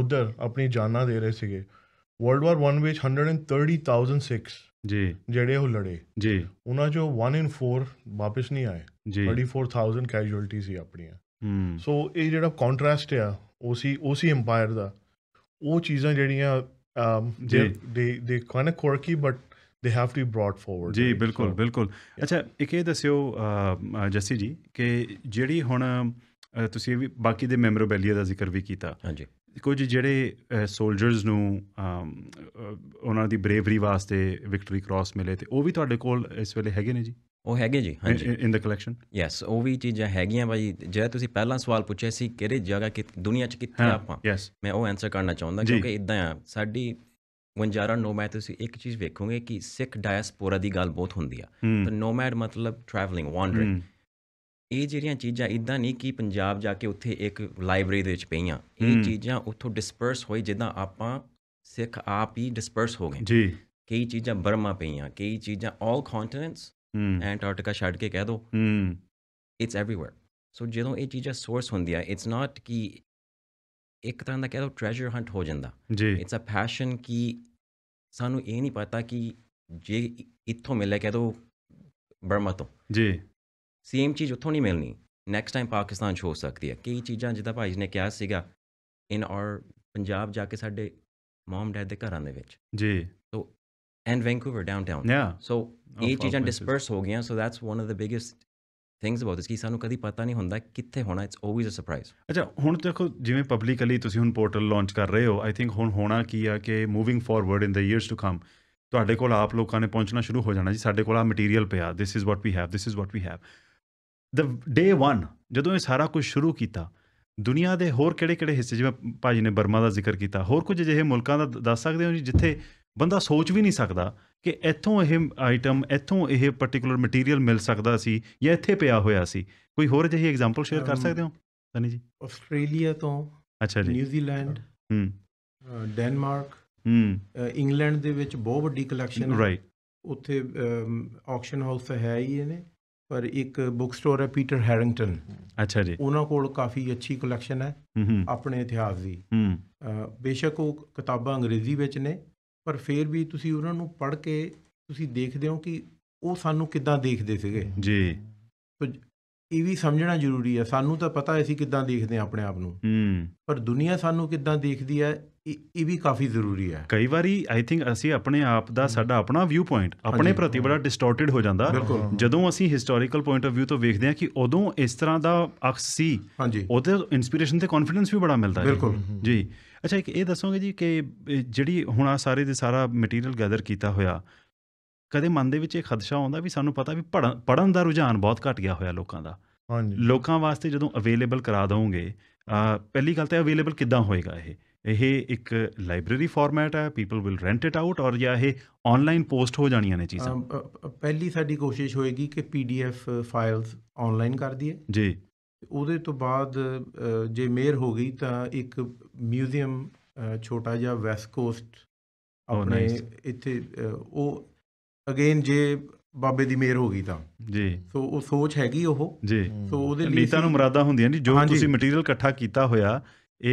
ਉਧਰ ਆਪਣੀ ਜਾਨਾਂ ਦੇ ਰਹੇ ਸੀਗੇ ਵਰਲਡ ਵਾਰ 1 ਵਿੱਚ 130000 ਸਿੱਖ ਜੀ ਜਿਹੜੇ ਉਹ ਲੜੇ ਜੀ ਉਹਨਾਂ ਚੋਂ 1 ਇਨ 4 ਵਾਪਸ ਨਹੀਂ ਆਏ 34000 ਕੈਜੂਅਲਟੀ ਸੀ ਆਪਣੀਆਂ ਸੋ ਇਹ ਜਿਹੜਾ ਕੰਟਰਾਸਟ ਆ ਉਸੀ ਉਸੀ ਐਮਪਾਇਰ ਦਾ ਉਹ ਚੀਜ਼ਾਂ ਜਿਹੜੀਆਂ ਦੇ ਦੇ ਦੇ ਕਾਇਨ ਕੁਰਕੀ but they have to be brought forward ਜੀ ਬਿਲਕੁਲ ਬਿਲਕੁਲ ਅੱਛਾ ਇੱਕ ਇਹ ਦੱਸਿਓ ਜੱਸੀ ਜੀ ਕਿ ਜਿਹੜੀ ਹੁਣ ਤੁਸੀਂ ਵੀ ਬਾਕੀ ਦੇ ਮੈਮੋਰੇਬਲੀਆ ਦਾ ਜ਼ਿਕਰ ਵੀ ਕੀਤਾ ਹਾਂਜੀ ਕੁਝ ਜਿਹੜੇ ਸੋਲਜਰਸ ਨੂੰ ਉਹਨਾਂ ਦੀ ਬਰੇਵਰੀ ਵਾਸਤੇ ਵਿਕਟਰੀ ਕ੍ਰਾਸ ਮਿਲੇ ਤੇ ਉਹ ਵੀ ਤੁਹਾਡੇ ਕੋਲ ਇਸ ਵੇਲੇ ਹੈਗੇ ਨੇ ਜੀ ਉਹ ਹੈਗੇ ਜੀ ਹਾਂਜੀ ਇਨ ਦਾ ਕਲੈਕਸ਼ਨ ਯੈਸ ਉਹ ਵੀ ਚੀਜ਼ਾਂ ਹੈਗੀਆਂ ਭਾਈ ਜੇ ਤੁਸੀਂ ਪਹਿਲਾਂ ਸਵਾਲ ਪੁੱਛਿਆ ਸੀ ਕਿਹੜੇ ਜਗ੍ਹਾ ਕਿ ਦੁਨੀਆ 'ਚ ਕਿੱਥੇ ਆਪਾਂ ਮੈਂ ਉਹ ਆਨਸਰ ਕਰਨਾ ਚਾਹੁੰਦਾ ਕਿਉਂਕਿ ਇਦਾਂ ਆ ਸਾਡੀ ਵੰਜਾਰਾ ਨੋਮੈਡ ਤੁਸੀਂ ਇੱਕ ਚੀਜ਼ ਵੇਖੋਗੇ ਕਿ ਸਿੱਖ ਡਾਇਸਪੋਰਾ ਦੀ ਗੱਲ ਬਹੁਤ ਹੁੰਦੀ ਆ ਤਾਂ ਨੋਮੈਡ ਮਤਲਬ ਟਰੈਵਲਿੰਗ ਵਾਂਡਰਿੰਗ ਇਹ ਜਿਹੜੀਆਂ ਚੀਜ਼ਾਂ ਇਦਾਂ ਨਹੀਂ ਕਿ ਪੰਜਾਬ ਜਾ ਕੇ ਉੱਥੇ ਇੱਕ ਲਾਇਬ੍ਰੇਰੀ ਦੇ ਵਿੱਚ ਪਈਆਂ ਇਹ ਚੀਜ਼ਾਂ ਉੱਥੋਂ ਡਿਸਪਰਸ ਹੋਈ ਜਿੱਦਾਂ ਆਪਾਂ ਸਿੱਖ ਆਪ ਹੀ ਡਿਸਪਰਸ ਹੋ ਗਏ ਜੀ ਕਈ ਚੀਜ਼ਾਂ ਬਰਮਾ ਪਈਆਂ ਕਈ ਚੀਜ਼ਾਂ ਆਲ ਕੰਟੀਨੈਂਟਸ ਐਂਟਾਰਕਟਿਕਾ ਛੱਡ ਕੇ ਕਹਿ ਦੋ ਇਟਸ ਐਵਰੀਵੇਅਰ ਸੋ ਜਦੋਂ ਇਹ ਚੀਜ਼ਾਂ ਸੋਰਸ ਹੁੰਦੀਆਂ ਇਟਸ ਨਾਟ ਕਿ ਇੱਕ ਤਰ੍ਹਾਂ ਦਾ ਕਹਿ ਲਓ ਟ੍ਰੈਜਰ ਹੰਟ ਹੋ ਜਾਂਦਾ ਜੀ ਇਟਸ ਅ ਪੈਸ਼ਨ ਕਿ ਸਾਨੂੰ ਇਹ ਨਹੀਂ ਪਤਾ ਕਿ ਜੇ ਇੱਥੋਂ ਮਿਲਿਆ ਕਹਿ ਦੋ ਬਰਮਾ ਤੋਂ ਜੀ ਸੇਮ ਚੀਜ਼ ਉੱਥੋਂ ਨਹੀਂ ਮਿਲਣੀ ਨੈਕਸਟ ਟਾਈਮ ਪਾਕਿਸਤਾਨ 'ਚ ਹੋ ਸਕਦੀ ਹੈ ਕਈ ਚੀਜ਼ਾਂ ਜਿੱਦਾਂ ਭਾਈ ਜੀ ਨੇ ਕਿਹਾ ਸੀਗਾ ਇਨ ਆਰ ਪੰਜਾਬ ਜਾ ਕੇ ਸਾਡੇ ਮਮ ਡੈਡ ਦੇ ਘਰਾਂ ਦੇ ਵਿੱਚ ਜੀ so and Vancouver downtown so ਇਹ ਚੀਜ਼ਾਂ ਡਿਸਪਰਸ ਹੋ ਗਈਆਂ so that's one of the biggest things about ਇਸ ਕਿ ਸਾਨੂੰ ਕਦੀ ਪਤਾ ਨਹੀਂ ਹੁੰਦਾ ਕਿੱਥੇ ਹੋਣਾ ਇਟਸ ਆਲਵੇਸ ਅ ਸਰਪ੍ਰਾਈਜ਼ ਅੱਛਾ ਹੁਣ ਦੇਖੋ ਜਿਵੇਂ ਪਬਲਿਕਲੀ ਤੁਸੀਂ ਹੁਣ ਪੋਰਟਲ ਲਾਂਚ ਕਰ ਰਹੇ ਹੋ ਆਈ ਥਿੰਕ ਹੁਣ ਹੋਣਾ ਕੀ ਆ ਕਿ moving forward in the years to come ਤੁਹਾਡੇ ਕੋਲ ਆਪ ਲੋਕਾਂ ਨੇ ਪਹੁੰਚਣਾ ਸ਼ੁਰੂ ਹੋ ਜਾਣਾ ਜੀ ਸਾਡੇ ਕੋਲ ਆ ਮਟੀਰੀਅਲ ਪਿਆ this is what we have this is what we have the day 1 ਜਦੋਂ ਇਹ ਸਾਰਾ ਕੁਝ ਸ਼ੁਰੂ ਕੀਤਾ ਦੁਨੀਆ ਦੇ ਹੋਰ ਕਿਹੜੇ-ਕਿਹੜੇ ਹਿੱਸੇ ਜਿਵੇਂ ਭਾਜੀ ਨੇ ਬਰਮਾ ਦਾ ਜ਼ਿਕਰ ਕੀਤਾ ਹੋਰ ਕੁਝ ਅਜਿਹੇ ਮੁਲਕਾਂ ਦਾ ਦੱਸ ਸਕਦੇ ਹੋ ਜੀ ਜਿੱਥੇ ਬੰਦਾ ਸੋਚ ਵੀ ਨਹੀਂ ਸਕਦਾ ਕਿ ਇੱਥੋਂ ਇਹ ਆਈਟਮ ਇੱਥੋਂ ਇਹ ਪਾਰਟਿਕੂਲਰ ਮਟੀਰੀਅਲ ਮਿਲ ਸਕਦਾ ਸੀ ਜਾਂ ਇੱਥੇ ਪਿਆ ਹੋਇਆ ਸੀ ਕੋਈ ਹੋਰ ਜਿਹੀ ਐਗਜ਼ਾਮਪਲ ਸ਼ੇਅਰ ਕਰ ਸਕਦੇ ਹੋ ਸਨੀ ਜੀ ਆਸਟ੍ਰੇਲੀਆ ਤੋਂ ਅੱਛਾ ਜੀ ਨਿਊਜ਼ੀਲੈਂਡ ਹੂੰ ਡੈਨਮਾਰਕ ਹੂੰ ਇੰਗਲੈਂਡ ਦੇ ਵਿੱਚ ਬਹੁਤ ਵੱਡੀ ਕਲੈਕਸ਼ਨ ਹੈ ਰਾਈਟ ਉੱਥੇ ਆਕਸ਼ਨ ਹਾਊਸ ਹੈ ਹੀ ਇਹਨੇ ਪਰ ਇੱਕ ਬੁੱਕ ਸਟੋਰ ਹੈ ਪੀਟਰ ਹੈਰਿੰਗਟਨ ਅੱਛਾ ਜੀ ਉਹਨਾਂ ਕੋਲ ਕਾਫੀ ਅੱਛੀ ਕਲੈਕਸ਼ਨ ਹੈ ਆਪਣੇ ਇਤਿਹਾਸ ਦੀ ਬੇਸ਼ੱਕ ਉਹ ਕਿਤਾਬਾਂ ਅੰਗਰੇਜ਼ੀ ਵਿੱਚ ਨੇ ਪਰ ਫਿਰ ਵੀ ਤੁਸੀਂ ਉਹਨਾਂ ਨੂੰ ਪੜ੍ਹ ਕੇ ਤੁਸੀਂ ਦੇਖਦੇ ਹੋ ਕਿ ਉਹ ਸਾਨੂੰ ਕਿੱਦਾਂ ਦੇਖਦੇ ਸੀਗੇ ਜੀ ਇਹ ਵੀ ਸਮਝਣਾ ਜ਼ਰੂਰੀ ਹੈ ਸਾਨੂੰ ਤਾਂ ਪਤਾ ਹੈ ਸੀ ਕਿੱਦਾਂ ਦੇਖਦੇ ਆ ਆਪਣੇ ਆਪ ਨੂੰ ਹੂੰ ਪਰ ਦੁਨੀਆ ਸਾਨੂੰ ਕਿੱਦਾਂ ਦੇਖਦੀ ਹੈ ਇਹ ਵੀ ਕਾਫੀ ਜ਼ਰੂਰੀ ਹੈ ਕਈ ਵਾਰੀ ਆਈ ਥਿੰਕ ਅਸੀਂ ਆਪਣੇ ਆਪ ਦਾ ਸਾਡਾ ਆਪਣਾ ਵਿਊ ਪੁਆਇੰਟ ਆਪਣੇ ਪ੍ਰਤੀ ਬੜਾ ਡਿਸਟੋਰਟਡ ਹੋ ਜਾਂਦਾ ਜਦੋਂ ਅਸੀਂ ਹਿਸਟੋਰੀਕਲ ਪੁਆਇੰਟ ਆਫ View ਤੋਂ ਵੇਖਦੇ ਹਾਂ ਕਿ ਉਦੋਂ ਇਸ ਤਰ੍ਹਾਂ ਦਾ ਅਕਸ ਸੀ ਉਹਦੇ ਇਨਸਪੀਰੇਸ਼ਨ ਤੇ ਕੌਨਫੀਡੈਂਸ ਵੀ ਬੜਾ ਮਿਲਦਾ ਹੈ ਬਿਲਕੁਲ ਜੀ ਅੱਛਾ ਇੱਕ ਇਹ ਦੱਸੋਗੇ ਜੀ ਕਿ ਜਿਹੜੀ ਹੁਣ ਆ ਸਾਰੇ ਦੇ ਸਾਰਾ ਮਟੀਰੀਅਲ ਗੈਦਰ ਕੀਤਾ ਹੋਇਆ ਕਦੇ ਮਨ ਦੇ ਵਿੱਚ ਇਹ ਖਦਸ਼ਾ ਆਉਂਦਾ ਵੀ ਸਾਨੂੰ ਪਤਾ ਵੀ ਪੜਨ ਦਾ ਰੁਝਾਨ ਬਹੁਤ ਘਟ ਗਿਆ ਹੋਇਆ ਲੋਕਾਂ ਦਾ ਹਾਂਜੀ ਲੋਕਾਂ ਵਾਸਤੇ ਜਦੋਂ ਅਵੇਲੇਬਲ ਕਰਾ ਦੋਗੇ ਪਹਿਲੀ ਗੱਲ ਤਾਂ ਅਵੇਲੇਬਲ ਕਿੱਦਾਂ ਹੋਏਗਾ ਇਹ ਇਹ ਇੱਕ ਲਾਇਬ੍ਰੇਰੀ ਫਾਰਮੈਟ ਹੈ people will rent it out or ਜਾਂ ਇਹ ਆਨਲਾਈਨ ਪੋਸਟ ਹੋ ਜਾਣੀਆਂ ਨੇ ਚੀਜ਼ਾਂ ਪਹਿਲੀ ਸਾਡੀ ਕੋਸ਼ਿਸ਼ ਹੋਏਗੀ ਕਿ ਪੀਡੀਐਫ ਫਾਈਲਸ ਆਨਲਾਈਨ ਕਰ ਦਈਏ ਜੀ ਉਹਦੇ ਤੋਂ ਬਾਅਦ ਜੇ ਮੇਰ ਹੋ ਗਈ ਤਾਂ ਇੱਕ ਮਿਊਜ਼ੀਅਮ ਛੋਟਾ ਜਿਹਾ ਵੈਸਟ ਕੋਸਟ oh, ਆਪਣੇ ਇੱਥੇ ਉਹ ਅਗੇਨ ਜੇ ਬਾਬੇ ਦੀ ਮੇਰ ਹੋ ਗਈ ਤਾਂ ਜੀ ਸੋ ਉਹ ਸੋਚ ਹੈਗੀ ਉਹ ਜੀ ਸੋ ਉਹਦੇ ਲਈ ਨੀਤਾਂ ਨੂੰ ਮਰਾਦਾ ਹੁੰਦੀਆਂ ਨੇ ਜੋ ਤੁਸੀਂ ਮਟੀਰੀਅਲ ਇਕੱਠਾ ਕੀਤਾ ਹੋਇਆ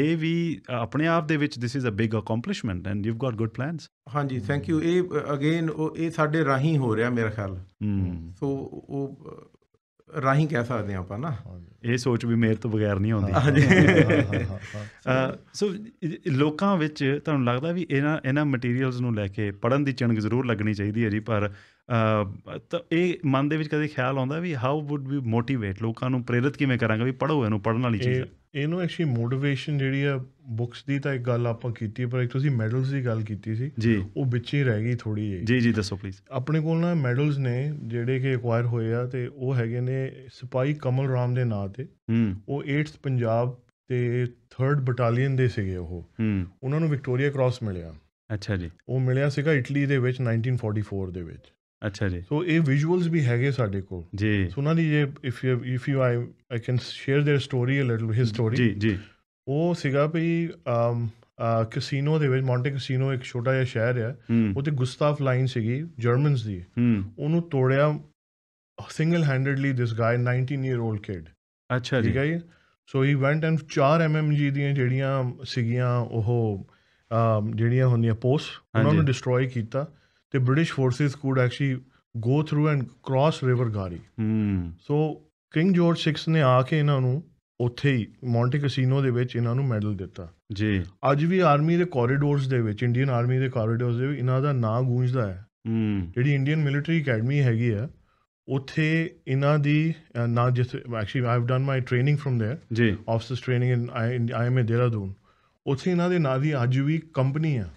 ਇਹ ਵੀ ਆਪਣੇ ਆਪ ਦੇ ਵਿੱਚ this is a big accomplishment and you've got good plans ਹਾਂਜੀ ਥੈਂਕ ਯੂ ਇਹ ਅਗੇਨ ਉਹ ਇਹ ਸਾਡੇ ਰਾਹੀਂ ਹੋ ਰਿਹਾ ਮੇਰਾ ਖਿਆਲ ਹੂੰ ਸੋ ਉਹ ਰਾਹੀਂ ਕਹਿ ਸਕਦੇ ਆਪਾਂ ਨਾ ਇਹ ਸੋਚ ਵੀ ਮੇਰ ਤੋਂ ਬਗੈਰ ਨਹੀਂ ਆਉਂਦੀ ਸੋ ਲੋਕਾਂ ਵਿੱਚ ਤੁਹਾਨੂੰ ਲੱਗਦਾ ਵੀ ਇਹਨਾਂ ਇਹਨਾਂ ਮਟੀਰੀਅਲਸ ਨੂੰ ਲੈ ਕੇ ਪੜਨ ਦੀ ਚਣਕ ਜ਼ਰੂਰ ਲੱਗਣੀ ਚਾਹੀਦੀ ਹੈ ਜੀ ਪਰ ਤਾਂ ਇਹ ਮਨ ਦੇ ਵਿੱਚ ਕਦੇ ਖਿਆਲ ਆਉਂਦਾ ਵੀ ਹਾਊ ਊਡ ਵੀ ਮੋਟੀਵੇਟ ਲੋਕਾਂ ਨੂੰ ਪ੍ਰੇਰਿਤ ਕਿਵੇਂ ਕਰਾਂਗੇ ਵੀ ਪੜੋ ਇਹਨੂੰ ਪੜਨ ਵਾਲੀ ਚੀਜ਼ ਹੈ ਇਹਨੂੰ ਐਕਚੁਅਲੀ ਮੋਟੀਵੇਸ਼ਨ ਜਿਹੜੀ ਆ ਬੁక్స్ ਦੀ ਤਾਂ ਇੱਕ ਗੱਲ ਆਪਾਂ ਕੀਤੀ ਪਰ ਇੱਕ ਤੁਸੀਂ ਮੈਡਲਸ ਦੀ ਗੱਲ ਕੀਤੀ ਸੀ ਉਹ ਵਿੱਚ ਹੀ ਰਹਿ ਗਈ ਥੋੜੀ ਜਿਹੀ ਜੀ ਜੀ ਦੱਸੋ ਪਲੀਜ਼ ਆਪਣੇ ਕੋਲ ਨਾ ਮੈਡਲਸ ਨੇ ਜਿਹੜੇ ਕਿ ਐਕਵਾਇਰ ਹੋਏ ਆ ਤੇ ਉਹ ਹੈਗੇ ਨੇ ਸਿਪਾਈ ਕਮਲ ਰਾਮ ਦੇ ਨਾਂ ਤੇ ਉਹ 8th ਪੰਜਾਬ ਤੇ 3rd ਬਟਾਲੀਅਨ ਦੇ ਸੀਗੇ ਉਹ ਉਹਨਾਂ ਨੂੰ ਵਿਕਟੋਰੀਆ ਕ੍ਰਾਸ ਮਿਲਿਆ ਅੱਛਾ ਜੀ ਉਹ ਮਿਲਿਆ ਸੀਗਾ ਇਟਲੀ ਦੇ ਵਿੱਚ 1944 ਦੇ ਵਿੱਚ ਅੱਛਾ ਜੀ ਸੋ ਇਹ ਵਿਜ਼ੂਅਲਸ ਵੀ ਹੈਗੇ ਸਾਡੇ ਕੋਲ ਜੀ ਸੋ ਉਹਨਾਂ ਦੀ ਜੇ if you if you I I can share their story a little his story ਜੀ ਜੀ ਉਹ ਸੀਗਾ ਵੀ ਅਮ ਕੈਸੀਨੋ ਦੇ ਵਿੱਚ ਮੌਂਟੇ ਕੈਸੀਨੋ ਇੱਕ ਛੋਟਾ ਜਿਹਾ ਸ਼ਹਿਰ ਹੈ ਉੱਥੇ ਗੁਸਤਾਫ ਲਾਈਨ ਸੀਗੀ ਜਰਮਨਸ ਦੀ ਉਹਨੂੰ ਤੋੜਿਆ single handedly this guy 19 year old kid ਅੱਛਾ ਜੀ ਠੀਕ ਹੈ ਸੋ ਹੀ ਵੈਂਟ ਐਂਡ 4 ਐਮਐਮਜੀ ਦੀਆਂ ਜਿਹੜੀਆਂ ਸੀਗੀਆਂ ਉਹ ਜਿਹੜੀਆਂ ਹੁੰਦੀਆਂ ਪੋਸ ਉਹਨਾਂ ਨੂੰ ਡਿਸਟਰੋਏ ਕੀਤਾ ਤੇ British forces could actually go through and cross river ਗਾਰੀ ਹੂੰ ਸੋ ਕਿੰਗ ਜੋਰਜ 6 ਨੇ ਆ ਕੇ ਇਹਨਾਂ ਨੂੰ ਉੱਥੇ ਹੀ ਮੌਂਟੇ ਕੈਸੀਨੋ ਦੇ ਵਿੱਚ ਇਹਨਾਂ ਨੂੰ ਮੈਡਲ ਦਿੱਤਾ ਜੀ ਅੱਜ ਵੀ ਆਰਮੀ ਦੇ ਕੋਰੀਡੋਰਸ ਦੇ ਵਿੱਚ ਇੰਡੀਅਨ ਆਰਮੀ ਦੇ ਕੋਰੀਡੋਰਸ ਦੇ ਵਿੱਚ ਇਹਨਾਂ ਦਾ ਨਾਮ ਗੂੰਜਦਾ ਹੈ ਹੂੰ hmm. ਜਿਹੜੀ ਇੰਡੀਅਨ ਮਿਲਟਰੀ ਅਕੈਡਮੀ ਹੈਗੀ ਆ ਉਥੇ ਇਹਨਾਂ ਦੀ ਨਾ ਜਿਸ actually I have done my training from there ਜੀ officers training in I am in Dehradun ਉਥੇ ਇਹਨਾਂ ਦੇ ਨਾਂ ਦੀ ਅੱਜ ਵੀ ਕੰਪਨੀ ਆ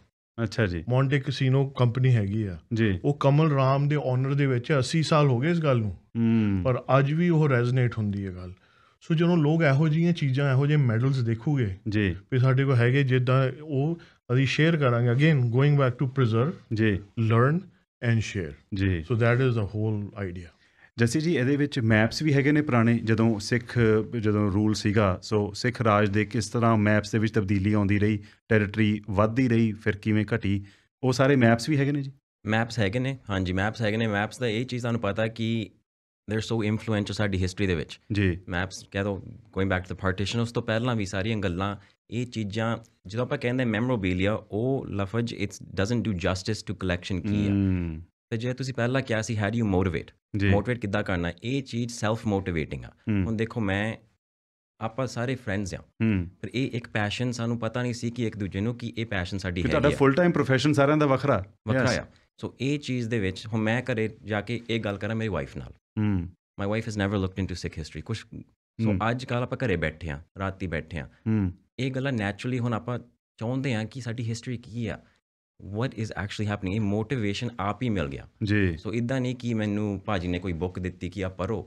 ਅੱਛਾ ਜੀ ਮੌਂਟੇ ਕੈਸੀਨੋ ਕੰਪਨੀ ਹੈਗੀ ਆ ਜੀ ਉਹ ਕਮਲ ਰਾਮ ਦੇ ਓਨਰ ਦੇ ਵਿੱਚ 80 ਸਾਲ ਹੋ ਗਏ ਇਸ ਗੱਲ ਨੂੰ ਹੂੰ ਪਰ ਅੱਜ ਵੀ ਉਹ ਰੈਜ਼ੋਨੇਟ ਹੁੰਦੀ ਹੈ ਗੱਲ ਸੋ ਜਦੋਂ ਲੋਕ ਇਹੋ ਜਿਹੀਆਂ ਚੀਜ਼ਾਂ ਇਹੋ ਜਿਹੇ ਮੈਡਲਸ ਦੇਖੂਗੇ ਜੀ ਵੀ ਸਾਡੇ ਕੋਲ ਹੈਗੇ ਜਿੱਦਾਂ ਉਹ ਅਸੀਂ ਸ਼ੇਅਰ ਕਰਾਂਗੇ again going back to preserve ਜੀ ਲਰਨ ਐਂਡ ਸ਼ੇਅਰ ਜੀ so that is a whole idea ਜਸੀ ਜੀ ਇਹਦੇ ਵਿੱਚ ਮੈਪਸ ਵੀ ਹੈਗੇ ਨੇ ਪੁਰਾਣੇ ਜਦੋਂ ਸਿੱਖ ਜਦੋਂ ਰੂਲ ਸੀਗਾ ਸੋ ਸਿੱਖ ਰਾਜ ਦੇ ਕਿਸ ਤਰ੍ਹਾਂ ਮੈਪਸ ਦੇ ਵਿੱਚ ਤਬਦੀਲੀ ਆਉਂਦੀ ਰਹੀ ਟੈਰੀਟਰੀ ਵੱਧਦੀ ਰਹੀ ਫਿਰ ਕਿਵੇਂ ਘਟੀ ਉਹ ਸਾਰੇ ਮੈਪਸ ਵੀ ਹੈਗੇ ਨੇ ਜੀ ਮੈਪਸ ਹੈਗੇ ਨੇ ਹਾਂਜੀ ਮੈਪਸ ਹੈਗੇ ਨੇ ਮੈਪਸ ਦਾ ਇਹ ਚੀਜ਼ ਤੁਹਾਨੂੰ ਪਤਾ ਕਿ ਦੇ ਆਰ ਸੋ ਇਨਫਲੂਐਂਸ ਸਾਡੀ ਹਿਸਟਰੀ ਦੇ ਵਿੱਚ ਜੀ ਮੈਪਸ ਕਹਿ ਦੋ going back to the partition ਉਸ ਤੋਂ ਪਹਿਲਾਂ ਵੀ ਸਾਰੀਆਂ ਗੱਲਾਂ ਇਹ ਚੀਜ਼ਾਂ ਜਦੋਂ ਆਪਾਂ ਕਹਿੰਦੇ ਮੈਮੋਬੀਲੀਆ ਉਹ ਲਫ਼ਜ਼ it's doesn't do justice to collection ਕੀ ਹੈ ਤੇ ਜੇ ਤੁਸੀਂ ਪਹਿਲਾਂ ਕਿਹਾ ਸੀ ਹਾਊ ਯੂ ਮੋਟੀਵੇਟ ਮੋਟੀਵੇਟ ਕਿੱਦਾਂ ਕਰਨਾ ਇਹ ਚੀਜ਼ ਸੈਲਫ ਮੋਟੀਵੇਟਿੰਗ ਆ ਹੁਣ ਦੇਖੋ ਮੈਂ ਆਪਾਂ ਸਾਰੇ ਫਰੈਂਡਸ ਆ ਪਰ ਇਹ ਇੱਕ ਪੈਸ਼ਨ ਸਾਨੂੰ ਪਤਾ ਨਹੀਂ ਸੀ ਕਿ ਇੱਕ ਦੂਜੇ ਨੂੰ ਕਿ ਇਹ ਪੈਸ਼ਨ ਸਾਡੀ ਹੈ ਤੁਹਾਡਾ ਫੁੱਲ ਟਾਈਮ ਪ੍ਰੋਫੈਸ਼ਨ ਸਾਰਿਆਂ ਦਾ ਵੱਖਰਾ ਵੱਖਰਾ ਆ ਸੋ ਇਹ ਚੀਜ਼ ਦੇ ਵਿੱਚ ਹੁਣ ਮੈਂ ਘਰੇ ਜਾ ਕੇ ਇਹ ਗੱਲ ਕਰਾਂ ਮੇਰੀ ਵਾਈਫ ਨਾਲ hmm my wife has never looked into Sikh history ਕੁਝ ਸੋ ਅੱਜ ਕੱਲ ਆਪਾਂ ਘਰੇ ਬੈਠੇ ਆ ਰਾਤੀ ਬੈਠੇ ਆ ਇਹ ਗੱਲਾਂ ਨੇਚਰਲੀ ਹੁਣ ਆਪਾਂ ਚਾਹੁੰਦੇ ਆ ਕਿ ਸਾਡੀ ਹਿਸਟਰੀ ਕੀ ਆ what is actually happening ਇਹ motivation ਆਪ ਹੀ ਮਿਲ ਗਿਆ ਜੀ ਸੋ ਇਦਾਂ ਨਹੀਂ ਕਿ ਮੈਨੂੰ ਭਾਜੀ ਨੇ ਕੋਈ ਬੁੱਕ ਦਿੱਤੀ ਕਿ ਆ ਪੜੋ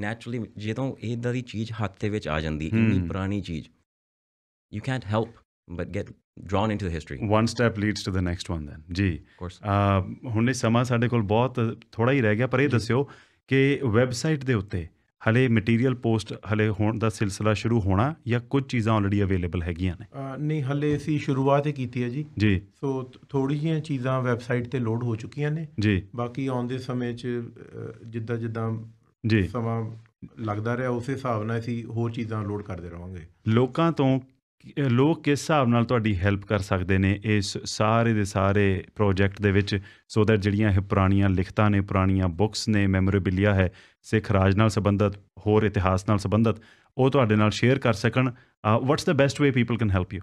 ਨੈਚੁਰਲੀ ਜਦੋਂ ਇਦਾਂ ਦੀ ਚੀਜ਼ ਹੱਥ ਦੇ ਵਿੱਚ ਆ ਜਾਂਦੀ ਇੰਨੀ ਪੁਰਾਣੀ ਚੀਜ਼ you can't help but get drawn into the history one step leads to the next one then ਜੀ ਹੁਣ ਇਹ ਸਮਾਂ ਸਾਡੇ ਕੋਲ ਬਹੁਤ ਥੋੜਾ ਹੀ ਰਹਿ ਗਿਆ ਪਰ ਇਹ ਦੱਸਿਓ ਕਿ ਵੈਬਸਾਈਟ ਦੇ ਉੱਤੇ ਹਲੇ ਮਟੀਰੀਅਲ ਪੋਸਟ ਹਲੇ ਹੋਣ ਦਾ ਸਿਲਸਿਲਾ ਸ਼ੁਰੂ ਹੋਣਾ ਜਾਂ ਕੁਝ ਚੀਜ਼ਾਂ ਆਲਰੇਡੀ ਅਵੇਲੇਬਲ ਹੈਗੀਆਂ ਨੇ ਨਹੀਂ ਹਲੇ ਅਸੀਂ ਸ਼ੁਰੂਆਤ ਹੀ ਕੀਤੀ ਹੈ ਜੀ ਜੀ ਸੋ ਥੋੜੀ ਜੀਆਂ ਚੀਜ਼ਾਂ ਵੈਬਸਾਈਟ ਤੇ ਲੋਡ ਹੋ ਚੁੱਕੀਆਂ ਨੇ ਜੀ ਬਾਕੀ ਆਉਂਦੇ ਸਮੇਂ 'ਚ ਜਿੱਦਾਂ ਜਿੱਦਾਂ ਜੀ ਸਮਾਂ ਲੱਗਦਾ ਰਿਹਾ ਉਸੇ ਹਿਸਾਬ ਨਾਲ ਅਸੀਂ ਹੋਰ ਚੀਜ਼ਾਂ ਲੋਡ ਕਰਦੇ ਰਵਾਂਗੇ ਲੋਕਾਂ ਤੋਂ ਲੋਕ ਕਿਸ ਹਿਸਾਬ ਨਾਲ ਤੁਹਾਡੀ ਹੈਲਪ ਕਰ ਸਕਦੇ ਨੇ ਇਸ ਸਾਰੇ ਦੇ ਸਾਰੇ ਪ੍ਰੋਜੈਕਟ ਦੇ ਵਿੱਚ ਸੋ ਦੈਟ ਜਿਹੜੀਆਂ ਇਹ ਪੁਰਾਣੀਆਂ ਲਿਖਤਾਂ ਨੇ ਪੁਰਾਣੀਆਂ ਬੁੱਕਸ ਨੇ ਮੈਮੋਰੀਬਿਲਿਆ ਹੈ ਸਿੱਖ ਰਾਜ ਨਾਲ ਸੰਬੰਧਤ ਹੋਰ ਇਤਿਹਾਸ ਨਾਲ ਸੰਬੰਧਤ ਉਹ ਤੁਹਾਡੇ ਨਾਲ ਸ਼ੇਅਰ ਕਰ ਸਕਣ what's the best way people can help you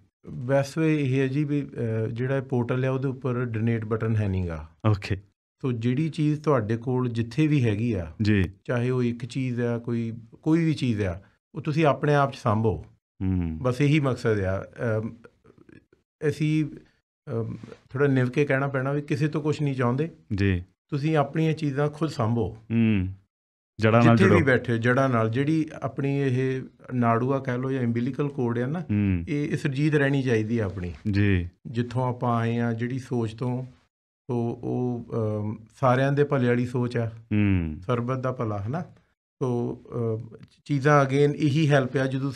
best way ਇਹ ਹੈ ਜੀ ਵੀ ਜਿਹੜਾ ਇਹ ਪੋਰਟਲ ਹੈ ਉਹਦੇ ਉੱਪਰ ਡੋਨੇਟ ਬਟਨ ਹੈ ਨਹੀਂਗਾ ਓਕੇ ਸੋ ਜਿਹੜੀ ਚੀਜ਼ ਤੁਹਾਡੇ ਕੋਲ ਜਿੱਥੇ ਵੀ ਹੈਗੀ ਆ ਜੀ ਚਾਹੇ ਉਹ ਇੱਕ ਚੀਜ਼ ਆ ਕੋਈ ਕੋਈ ਵੀ ਚੀਜ਼ ਆ ਉਹ ਤੁਸੀਂ ਆਪਣੇ ਆਪ ਚ ਸੰਭੋ ਬਸ ਇਹੀ ਮਕਸਦ ਆ ਅਸੀਂ ਥੋੜਾ ਨਿਵ ਕੇ ਕਹਿਣਾ ਪੈਣਾ ਵੀ ਕਿਸੇ ਤੋਂ ਕੁਝ ਨਹੀਂ ਚਾਹੁੰਦੇ ਜੀ ਤੁਸੀਂ ਆਪਣੀਆਂ ਚੀਜ਼ਾਂ ਖੁਦ ਸੰਭੋ ਹੂੰ ਜੜਾ ਨਾਲ ਜਿਹੜੀ ਜਿੱਥੇ ਵੀ ਬੈਠੇ ਜੜਾ ਨਾਲ ਜਿਹੜੀ ਆਪਣੀ ਇਹ ਨਾੜੂਆ ਕਹਿ ਲੋ ਜਾਂ ਇੰਬਿਲੀਕਲ ਕੋਡ ਹੈ ਨਾ ਇਹ ਸਰਜੀਤ ਰਹਿਣੀ ਚਾਹੀਦੀ ਹੈ ਆਪਣੀ ਜੀ ਜਿੱਥੋਂ ਆਪਾਂ ਆਏ ਆ ਜਿਹੜੀ ਸੋਚ ਤੋਂ ਉਹ ਉਹ ਸਾਰਿਆਂ ਦੇ ਭਲੇ ਵਾਲੀ ਸੋਚ ਆ ਹੂੰ ਸਰਬਤ ਦਾ ਭਲਾ ਹੈ ਨਾ ਸੋ ਚੀਜ਼ਾਂ ਅਗੇਨ ਇਹੀ ਹੈਲਪ ਆ ਜਦੋਂ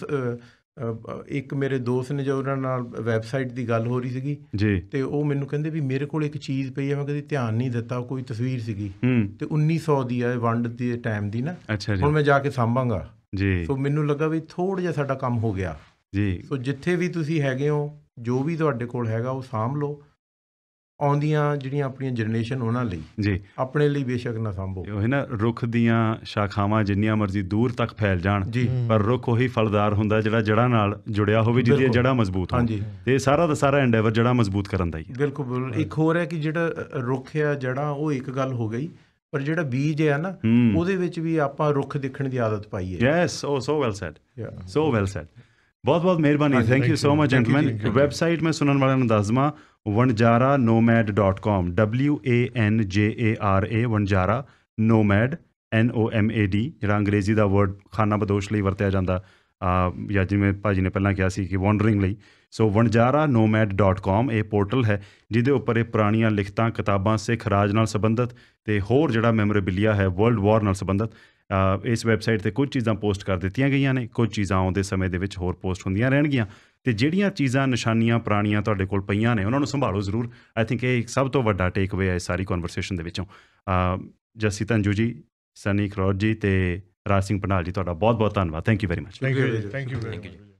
ਇੱਕ ਮੇਰੇ ਦੋਸਤ ਨੇ ਜੋ ਉਹਨਾਂ ਨਾਲ ਵੈਬਸਾਈਟ ਦੀ ਗੱਲ ਹੋ ਰਹੀ ਸੀਗੀ ਤੇ ਉਹ ਮੈਨੂੰ ਕਹਿੰਦੇ ਵੀ ਮੇਰੇ ਕੋਲ ਇੱਕ ਚੀਜ਼ ਪਈ ਹੈ ਮੈਂ ਕਦੀ ਧਿਆਨ ਨਹੀਂ ਦਿੱਤਾ ਉਹ ਕੋਈ ਤਸਵੀਰ ਸੀਗੀ ਤੇ 1900 ਦੀ ਆ ਵੰਡ ਦੀ ਟਾਈਮ ਦੀ ਨਾ ਹੁਣ ਮੈਂ ਜਾ ਕੇ ਸਾਂਭਾਂਗਾ ਜੀ ਸੋ ਮੈਨੂੰ ਲੱਗਾ ਵੀ ਥੋੜਾ ਜਿਹਾ ਸਾਡਾ ਕੰਮ ਹੋ ਗਿਆ ਜੀ ਸੋ ਜਿੱਥੇ ਵੀ ਤੁਸੀਂ ਹੈਗੇ ਹੋ ਜੋ ਵੀ ਤੁਹਾਡੇ ਕੋਲ ਹੈਗਾ ਉਹ ਸਾਂਭ ਲਓ ਆਉਂਦੀਆਂ ਜਿਹੜੀਆਂ ਆਪਣੀਆਂ ਜਨਰੇਸ਼ਨ ਉਹਨਾਂ ਲਈ ਜੀ ਆਪਣੇ ਲਈ ਬੇਸ਼ੱਕ ਨਾ ਸੰਭੋ ਉਹ ਹੈ ਨਾ ਰੁੱਖ ਦੀਆਂ ਸ਼ਾਖਾਵਾਂ ਜਿੰਨੀਆਂ ਮਰਜ਼ੀ ਦੂਰ ਤੱਕ ਫੈਲ ਜਾਣ ਪਰ ਰੁੱਖ ਉਹੀ ਫਲਦਾਰ ਹੁੰਦਾ ਜਿਹੜਾ ਜੜਾਂ ਨਾਲ ਜੁੜਿਆ ਹੋਵੇ ਜਿਹਦੀ ਜੜਾ ਮਜ਼ਬੂਤ ਹਾਂਜੀ ਤੇ ਸਾਰਾ ਦਾ ਸਾਰਾ ਐਂਡੇਵਰ ਜੜਾ ਮਜ਼ਬੂਤ ਕਰਨ ਦਾ ਹੀ ਹੈ ਬਿਲਕੁਲ ਇੱਕ ਹੋਰ ਹੈ ਕਿ ਜਿਹੜਾ ਰੁੱਖ ਹੈ ਜੜਾਂ ਉਹ ਇੱਕ ਗੱਲ ਹੋ ਗਈ ਪਰ ਜਿਹੜਾ ਬੀਜ ਹੈ ਨਾ ਉਹਦੇ ਵਿੱਚ ਵੀ ਆਪਾਂ ਰੁੱਖ ਦੇਖਣ ਦੀ ਆਦਤ ਪਾਈ ਹੈ yes oh so well said so well said ਬਹੁਤ ਬਹੁਤ ਮਿਹਰਬਾਨੀ thank you so much gentleman website ਮੈਂ ਸੁਣਨ ਵਾਲਿਆਂ ਨੂੰ ਦੱਸਦਾ Vanjara nomad.com w a n j a r a Vanjara nomad n o m a d ਜਿਹੜਾ ਅੰਗਰੇਜ਼ੀ ਦਾ ਵਰਡ ਖਾਨਾ ਬਦੋਸ਼ ਲਈ ਵਰਤਿਆ ਜਾਂਦਾ ਆ ਜਾਂ ਜਿਵੇਂ ਭਾਜੀ ਨੇ ਪਹਿਲਾਂ ਕਿਹਾ ਸੀ ਕਿ ਵਾਂਡਰਿੰਗ ਲਈ ਸੋ nomad.com ਇਹ ਪੋਰਟਲ ਹੈ ਜਿਹਦੇ ਉੱਪਰ ਇਹ ਪੁਰਾਣੀਆਂ ਲਿਖਤਾਂ ਕਿਤਾਬਾਂ ਸਿੱਖ ਰਾਜ ਨਾਲ ਸੰਬੰਧਿਤ ਤੇ ਹੋਰ ਜਿਹੜਾ ਮੈਮੋਰੀਬਿਲਿਆ ਹੈ ਵਰਲਡ ਵਾਰ ਨਾਲ ਸੰਬੰਧਿਤ ਇਸ ਵੈਬਸਾਈਟ ਤੇ ਕੁਝ ਚੀਜ਼ਾਂ ਪੋਸਟ ਕਰ ਦਿੱਤੀਆਂ ਗਈਆਂ ਨੇ ਕੁਝ ਚੀਜ਼ਾਂ ਆਉਂਦੇ ਸਮੇਂ ਦੇ ਵਿੱਚ ਹੋਰ ਪੋਸਟ ਹੁੰਦੀਆਂ ਰਹਿਣਗੀਆਂ ਤੇ ਜਿਹੜੀਆਂ ਚੀਜ਼ਾਂ ਨਿਸ਼ਾਨੀਆਂ ਪ੍ਰਾਣੀਆਂ ਤੁਹਾਡੇ ਕੋਲ ਪਈਆਂ ਨੇ ਉਹਨਾਂ ਨੂੰ ਸੰਭਾਲੋ ਜ਼ਰੂਰ ਆਈ ਥਿੰਕ ਇਹ ਸਭ ਤੋਂ ਵੱਡਾ ਟੇਕ ਅਵੇ ਹੈ ਸਾਰੀ ਕਨਵਰਸੇਸ਼ਨ ਦੇ ਵਿੱਚੋਂ ਜਸੀ ਤੰਜੂ ਜੀ ਸਨੀ ਖਰੋਜ ਜੀ ਤੇ ਰਾਜ ਸਿੰਘ ਪਨਾਲ ਜੀ ਤੁਹਾਡਾ ਬਹੁਤ ਬਹੁਤ ਧੰਨਵਾਦ thank you very much thank you thank you